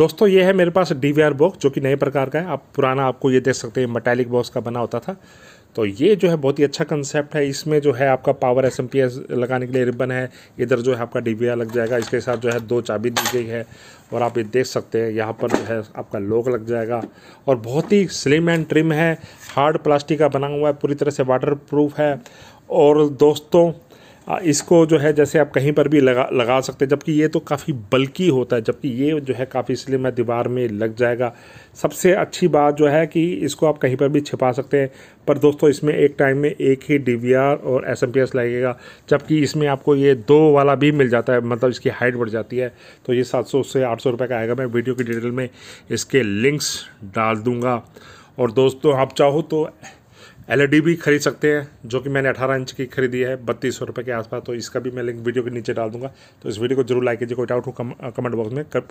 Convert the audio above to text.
दोस्तों ये है मेरे पास डी बॉक्स जो कि नए प्रकार का है आप पुराना आपको ये देख सकते हैं मेटेलिक बॉक्स का बना होता था तो ये जो है बहुत ही अच्छा कंसेप्ट है इसमें जो है आपका पावर एस लगाने के लिए रिबन है इधर जो है आपका डी लग जाएगा इसके साथ जो है दो चाबी दी गई है और आप ये देख सकते हैं यहाँ पर जो है आपका लोक लग जाएगा और बहुत ही स्लिम एंड ट्रिम है हार्ड प्लास्टिक का बना हुआ है पूरी तरह से वाटर प्रूफ है और दोस्तों इसको जो है जैसे आप कहीं पर भी लगा लगा सकते हैं जबकि ये तो काफ़ी बल्कि होता है जबकि ये जो है काफ़ी इसलिए मैं दीवार में लग जाएगा सबसे अच्छी बात जो है कि इसको आप कहीं पर भी छिपा सकते हैं पर दोस्तों इसमें एक टाइम में एक ही डी और एस लगेगा जबकि इसमें आपको ये दो वाला भी मिल जाता है मतलब इसकी हाइट बढ़ जाती है तो ये सात से आठ सौ का आएगा मैं वीडियो की डिटेल में इसके लिंक्स डाल दूँगा और दोस्तों आप चाहो तो एल भी खरीद सकते हैं जो कि मैंने 18 इंच की खरीदी है बत्तीस सौ रुपये के आसपास तो इसका भी मैं लिंक वीडियो के नीचे डाल दूंगा तो इस वीडियो को जरूर लाइक कीजिए कोई डाउट हो कम, कमेंट बॉक्स में कर,